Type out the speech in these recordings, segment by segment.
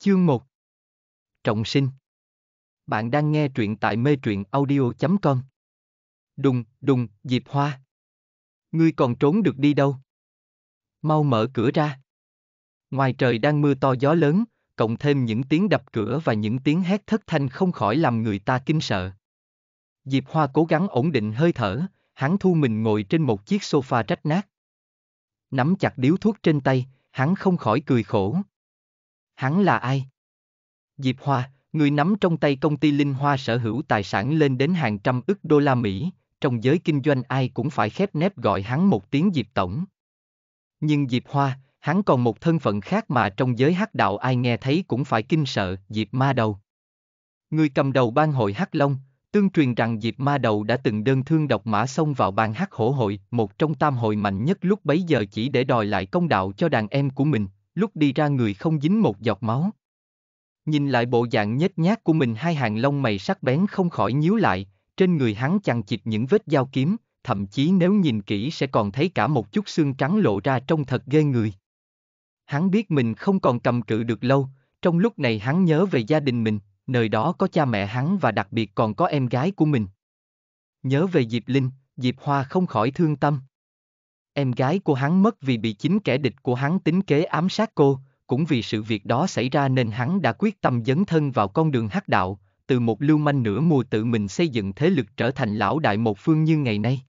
Chương 1 Trọng sinh Bạn đang nghe truyện tại mê truyện audio.com Đùng, đùng, Diệp Hoa Ngươi còn trốn được đi đâu? Mau mở cửa ra Ngoài trời đang mưa to gió lớn, cộng thêm những tiếng đập cửa và những tiếng hét thất thanh không khỏi làm người ta kinh sợ. Diệp Hoa cố gắng ổn định hơi thở, hắn thu mình ngồi trên một chiếc sofa rách nát. Nắm chặt điếu thuốc trên tay, hắn không khỏi cười khổ, Hắn là ai? Diệp Hoa, người nắm trong tay công ty Linh Hoa sở hữu tài sản lên đến hàng trăm ức đô la Mỹ, trong giới kinh doanh ai cũng phải khép nép gọi hắn một tiếng Diệp Tổng. Nhưng Diệp Hoa, hắn còn một thân phận khác mà trong giới hắc đạo ai nghe thấy cũng phải kinh sợ, Diệp Ma Đầu. Người cầm đầu ban hội Hắc Long, tương truyền rằng Diệp Ma Đầu đã từng đơn thương độc mã xông vào ban Hắc Hổ Hội, một trong tam hội mạnh nhất lúc bấy giờ chỉ để đòi lại công đạo cho đàn em của mình, lúc đi ra người không dính một giọt máu. Nhìn lại bộ dạng nhếch nhác của mình hai hàng lông mày sắc bén không khỏi nhíu lại, trên người hắn chằng chịt những vết dao kiếm, thậm chí nếu nhìn kỹ sẽ còn thấy cả một chút xương trắng lộ ra trông thật ghê người. Hắn biết mình không còn cầm cự được lâu, trong lúc này hắn nhớ về gia đình mình, nơi đó có cha mẹ hắn và đặc biệt còn có em gái của mình. Nhớ về Diệp Linh, Diệp Hoa không khỏi thương tâm. Em gái của hắn mất vì bị chính kẻ địch của hắn tính kế ám sát cô, cũng vì sự việc đó xảy ra nên hắn đã quyết tâm dấn thân vào con đường hắc đạo, từ một lưu manh nửa mùa tự mình xây dựng thế lực trở thành lão đại một phương như ngày nay.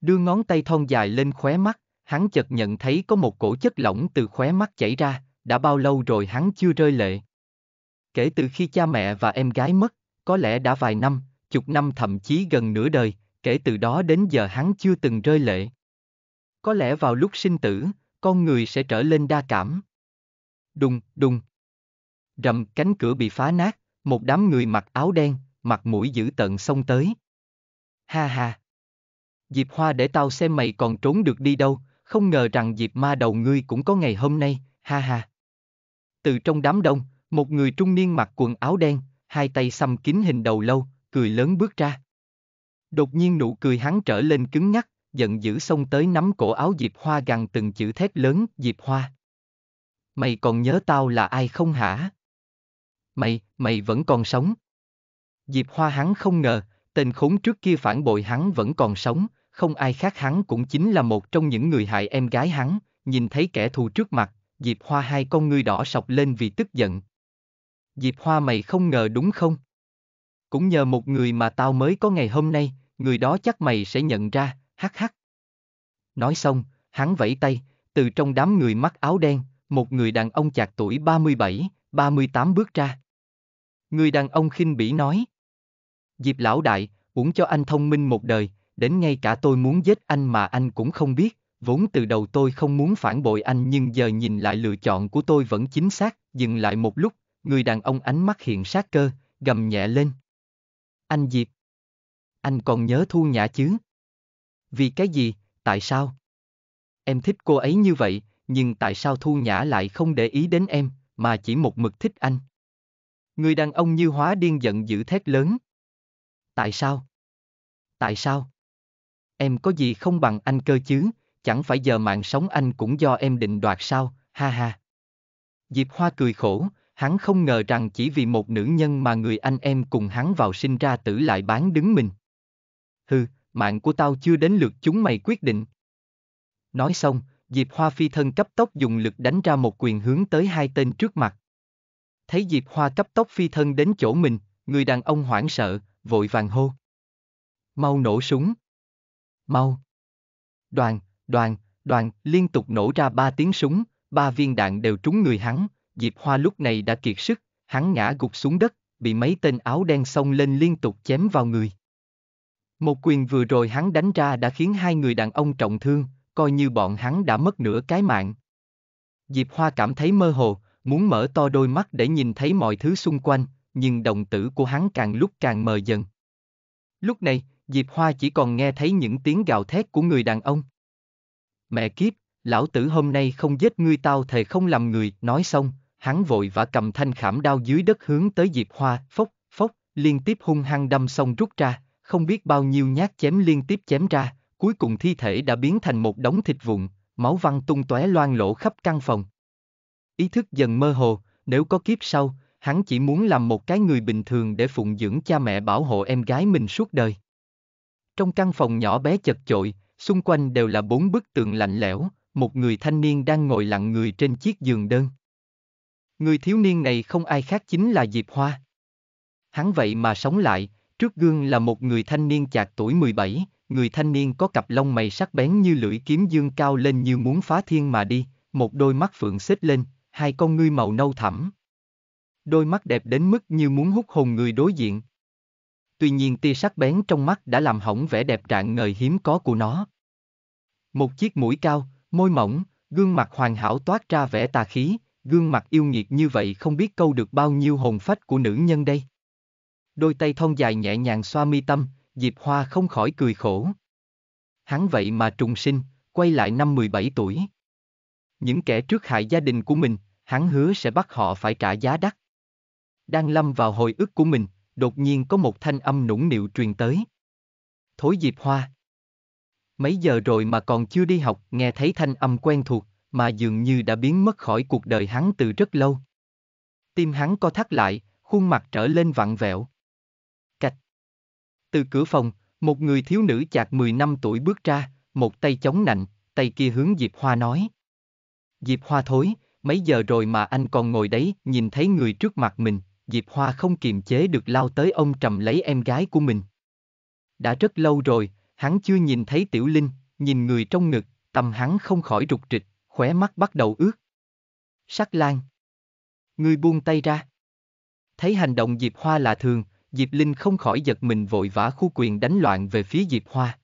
Đưa ngón tay thon dài lên khóe mắt, hắn chợt nhận thấy có một cổ chất lỏng từ khóe mắt chảy ra, đã bao lâu rồi hắn chưa rơi lệ. Kể từ khi cha mẹ và em gái mất, có lẽ đã vài năm, chục năm thậm chí gần nửa đời, kể từ đó đến giờ hắn chưa từng rơi lệ có lẽ vào lúc sinh tử, con người sẽ trở lên đa cảm. Đùng, đùng. Rầm cánh cửa bị phá nát, một đám người mặc áo đen, mặt mũi dữ tận xông tới. Ha ha. Diệp Hoa để tao xem mày còn trốn được đi đâu, không ngờ rằng Diệp Ma đầu ngươi cũng có ngày hôm nay, ha ha. Từ trong đám đông, một người trung niên mặc quần áo đen, hai tay xăm kín hình đầu lâu, cười lớn bước ra. Đột nhiên nụ cười hắn trở lên cứng ngắc, giận dữ xông tới nắm cổ áo Diệp Hoa gằn từng chữ thét lớn, Diệp Hoa. Mày còn nhớ tao là ai không hả? Mày, mày vẫn còn sống. Diệp Hoa hắn không ngờ, tên khốn trước kia phản bội hắn vẫn còn sống, không ai khác hắn cũng chính là một trong những người hại em gái hắn, nhìn thấy kẻ thù trước mặt, Diệp Hoa hai con ngươi đỏ sọc lên vì tức giận. Diệp Hoa mày không ngờ đúng không? Cũng nhờ một người mà tao mới có ngày hôm nay, người đó chắc mày sẽ nhận ra, hắc hắc. Nói xong, hắn vẫy tay, từ trong đám người mặc áo đen, một người đàn ông chạc tuổi 37, 38 bước ra. Người đàn ông khinh bỉ nói. Diệp lão đại, uống cho anh thông minh một đời, đến ngay cả tôi muốn giết anh mà anh cũng không biết, vốn từ đầu tôi không muốn phản bội anh nhưng giờ nhìn lại lựa chọn của tôi vẫn chính xác, dừng lại một lúc, người đàn ông ánh mắt hiện sát cơ, gầm nhẹ lên. Anh Diệp, anh còn nhớ thu nhã chứ? vì cái gì, tại sao? Em thích cô ấy như vậy, nhưng tại sao Thu Nhã lại không để ý đến em, mà chỉ một mực thích anh? Người đàn ông như hóa điên giận dữ thét lớn. Tại sao? Tại sao? Em có gì không bằng anh cơ chứ, chẳng phải giờ mạng sống anh cũng do em định đoạt sao, ha ha. Diệp Hoa cười khổ, hắn không ngờ rằng chỉ vì một nữ nhân mà người anh em cùng hắn vào sinh ra tử lại bán đứng mình. Hừ, mạng của tao chưa đến lượt chúng mày quyết định. Nói xong, Diệp Hoa phi thân cấp tốc dùng lực đánh ra một quyền hướng tới hai tên trước mặt. Thấy Diệp Hoa cấp tốc phi thân đến chỗ mình, người đàn ông hoảng sợ, vội vàng hô. Mau nổ súng. Mau. Đoàn, đoàn, đoàn liên tục nổ ra ba tiếng súng, ba viên đạn đều trúng người hắn, Diệp Hoa lúc này đã kiệt sức, hắn ngã gục xuống đất, bị mấy tên áo đen xông lên liên tục chém vào người. Một quyền vừa rồi hắn đánh ra đã khiến hai người đàn ông trọng thương, coi như bọn hắn đã mất nửa cái mạng. Diệp Hoa cảm thấy mơ hồ, muốn mở to đôi mắt để nhìn thấy mọi thứ xung quanh, nhưng đồng tử của hắn càng lúc càng mờ dần. Lúc này, Diệp Hoa chỉ còn nghe thấy những tiếng gào thét của người đàn ông. Mẹ kiếp, lão tử hôm nay không giết ngươi tao thề không làm người, nói xong, hắn vội và cầm thanh khảm đao dưới đất hướng tới Diệp Hoa, phốc, phốc, liên tiếp hung hăng đâm xong rút ra không biết bao nhiêu nhát chém liên tiếp chém ra, cuối cùng thi thể đã biến thành một đống thịt vụn, máu văng tung tóe loang lỗ khắp căn phòng. Ý thức dần mơ hồ, nếu có kiếp sau, hắn chỉ muốn làm một cái người bình thường để phụng dưỡng cha mẹ bảo hộ em gái mình suốt đời. Trong căn phòng nhỏ bé chật chội, xung quanh đều là bốn bức tường lạnh lẽo, một người thanh niên đang ngồi lặng người trên chiếc giường đơn. Người thiếu niên này không ai khác chính là Diệp Hoa. Hắn vậy mà sống lại, Trước gương là một người thanh niên chạc tuổi 17, người thanh niên có cặp lông mày sắc bén như lưỡi kiếm dương cao lên như muốn phá thiên mà đi, một đôi mắt phượng xếp lên, hai con ngươi màu nâu thẳm. Đôi mắt đẹp đến mức như muốn hút hồn người đối diện. Tuy nhiên tia sắc bén trong mắt đã làm hỏng vẻ đẹp trạng ngời hiếm có của nó. Một chiếc mũi cao, môi mỏng, gương mặt hoàn hảo toát ra vẻ tà khí, gương mặt yêu nghiệt như vậy không biết câu được bao nhiêu hồn phách của nữ nhân đây đôi tay thon dài nhẹ nhàng xoa mi tâm, Diệp Hoa không khỏi cười khổ. Hắn vậy mà trùng sinh, quay lại năm 17 tuổi. Những kẻ trước hại gia đình của mình, hắn hứa sẽ bắt họ phải trả giá đắt. Đang lâm vào hồi ức của mình, đột nhiên có một thanh âm nũng nịu truyền tới. Thối Diệp Hoa. Mấy giờ rồi mà còn chưa đi học, nghe thấy thanh âm quen thuộc, mà dường như đã biến mất khỏi cuộc đời hắn từ rất lâu. Tim hắn co thắt lại, khuôn mặt trở lên vặn vẹo. Từ cửa phòng, một người thiếu nữ chạc 10 năm tuổi bước ra, một tay chống nạnh, tay kia hướng Diệp Hoa nói. Diệp Hoa thối, mấy giờ rồi mà anh còn ngồi đấy, nhìn thấy người trước mặt mình, Diệp Hoa không kiềm chế được lao tới ông trầm lấy em gái của mình. Đã rất lâu rồi, hắn chưa nhìn thấy Tiểu Linh, nhìn người trong ngực, tâm hắn không khỏi rụt rịch, khóe mắt bắt đầu ướt. Sắc Lan. người buông tay ra. Thấy hành động Diệp Hoa là thường, Diệp Linh không khỏi giật mình vội vã khu quyền đánh loạn về phía Diệp Hoa.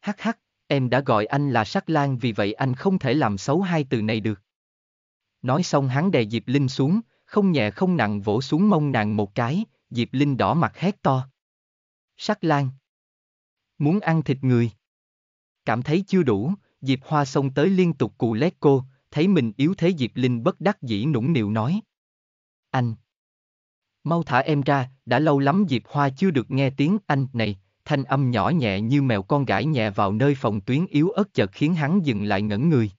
Hắc hắc, em đã gọi anh là sắc lang vì vậy anh không thể làm xấu hai từ này được. Nói xong hắn đè Diệp Linh xuống, không nhẹ không nặng vỗ xuống mông nàng một cái, Diệp Linh đỏ mặt hét to. Sắc lang. Muốn ăn thịt người. Cảm thấy chưa đủ, Diệp Hoa xông tới liên tục cù lét cô, thấy mình yếu thế Diệp Linh bất đắc dĩ nũng nịu nói. Anh, Mau thả em ra, đã lâu lắm Diệp Hoa chưa được nghe tiếng anh này, thanh âm nhỏ nhẹ như mèo con gãi nhẹ vào nơi phòng tuyến yếu ớt chợt khiến hắn dừng lại ngẩn người.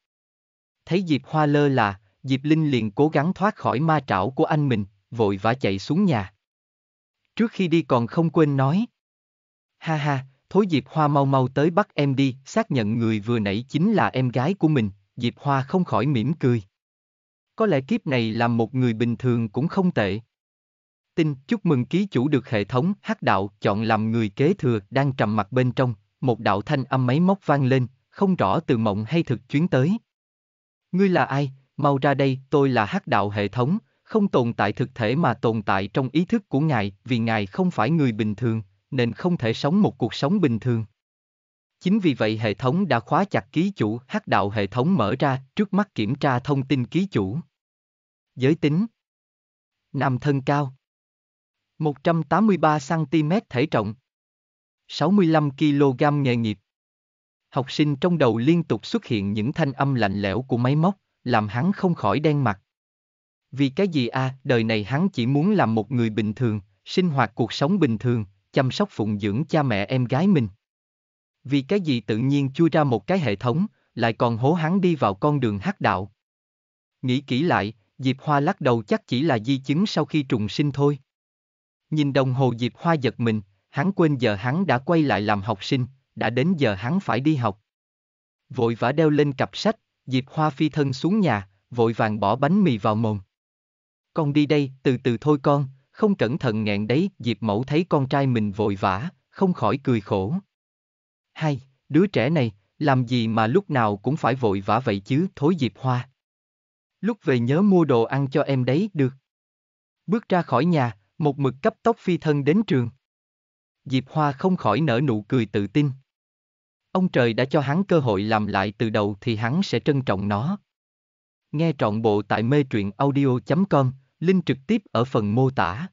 Thấy Diệp Hoa lơ là, Diệp Linh liền cố gắng thoát khỏi ma trảo của anh mình, vội vã chạy xuống nhà. Trước khi đi còn không quên nói. Ha ha, thối Diệp Hoa mau mau tới bắt em đi, xác nhận người vừa nãy chính là em gái của mình, Diệp Hoa không khỏi mỉm cười. Có lẽ kiếp này làm một người bình thường cũng không tệ. Tin chúc mừng ký chủ được hệ thống hắc đạo chọn làm người kế thừa đang trầm mặt bên trong, một đạo thanh âm máy móc vang lên, không rõ từ mộng hay thực chuyến tới. Ngươi là ai? Mau ra đây, tôi là hắc đạo hệ thống, không tồn tại thực thể mà tồn tại trong ý thức của ngài, vì ngài không phải người bình thường, nên không thể sống một cuộc sống bình thường. Chính vì vậy hệ thống đã khóa chặt ký chủ, hắc đạo hệ thống mở ra, trước mắt kiểm tra thông tin ký chủ. Giới tính Nam thân cao 183cm thể trọng. 65kg nghề nghiệp. Học sinh trong đầu liên tục xuất hiện những thanh âm lạnh lẽo của máy móc, làm hắn không khỏi đen mặt. Vì cái gì a, à, đời này hắn chỉ muốn làm một người bình thường, sinh hoạt cuộc sống bình thường, chăm sóc phụng dưỡng cha mẹ em gái mình. Vì cái gì tự nhiên chui ra một cái hệ thống, lại còn hố hắn đi vào con đường hắc đạo. Nghĩ kỹ lại, Diệp Hoa lắc đầu chắc chỉ là di chứng sau khi trùng sinh thôi. Nhìn đồng hồ Diệp Hoa giật mình, hắn quên giờ hắn đã quay lại làm học sinh, đã đến giờ hắn phải đi học. Vội vã đeo lên cặp sách, Diệp Hoa phi thân xuống nhà, vội vàng bỏ bánh mì vào mồm. Con đi đây, từ từ thôi con, không cẩn thận nghẹn đấy, Diệp Mẫu thấy con trai mình vội vã, không khỏi cười khổ. Hai, đứa trẻ này, làm gì mà lúc nào cũng phải vội vã vậy chứ, thối Diệp Hoa. Lúc về nhớ mua đồ ăn cho em đấy, được. Bước ra khỏi nhà, một mực cấp tốc phi thân đến trường. Diệp Hoa không khỏi nở nụ cười tự tin. Ông trời đã cho hắn cơ hội làm lại từ đầu thì hắn sẽ trân trọng nó. Nghe trọn bộ tại mê truyện audio.com, link trực tiếp ở phần mô tả.